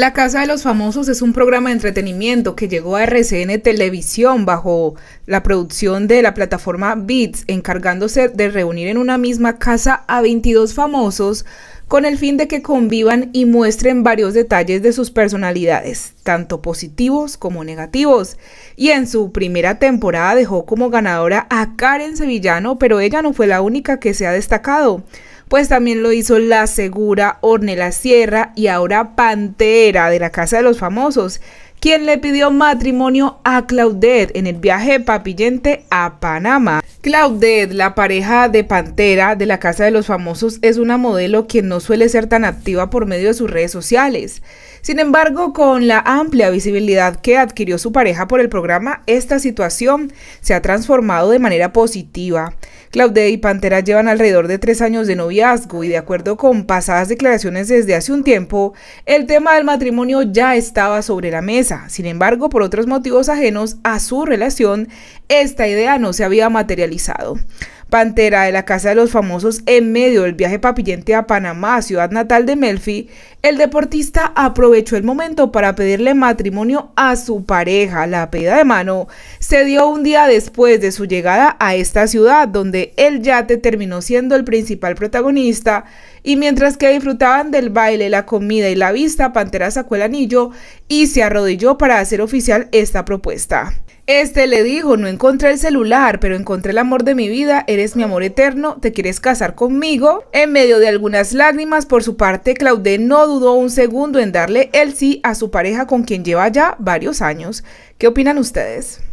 La Casa de los Famosos es un programa de entretenimiento que llegó a RCN Televisión bajo la producción de la plataforma Beats, encargándose de reunir en una misma casa a 22 famosos con el fin de que convivan y muestren varios detalles de sus personalidades, tanto positivos como negativos. Y en su primera temporada dejó como ganadora a Karen Sevillano, pero ella no fue la única que se ha destacado pues también lo hizo La Segura, Ornella Sierra y ahora Pantera de la Casa de los Famosos, quien le pidió matrimonio a Claudette en el viaje papillente a Panamá. Claudette, la pareja de Pantera de la Casa de los Famosos, es una modelo que no suele ser tan activa por medio de sus redes sociales. Sin embargo, con la amplia visibilidad que adquirió su pareja por el programa, esta situación se ha transformado de manera positiva. Claudia y Pantera llevan alrededor de tres años de noviazgo y de acuerdo con pasadas declaraciones desde hace un tiempo, el tema del matrimonio ya estaba sobre la mesa. Sin embargo, por otros motivos ajenos a su relación, esta idea no se había materializado. Pantera de la Casa de los Famosos en medio del viaje papillente a Panamá, ciudad natal de Melfi, el deportista aprovechó el momento para pedirle matrimonio a su pareja. La pedida de mano se dio un día después de su llegada a esta ciudad, donde el yate terminó siendo el principal protagonista y mientras que disfrutaban del baile, la comida y la vista, Pantera sacó el anillo y se arrodilló para hacer oficial esta propuesta. Este le dijo, no encontré el celular, pero encontré el amor de mi vida, eres mi amor eterno, te quieres casar conmigo. En medio de algunas lágrimas, por su parte, Claudette no dudó un segundo en darle el sí a su pareja con quien lleva ya varios años. ¿Qué opinan ustedes?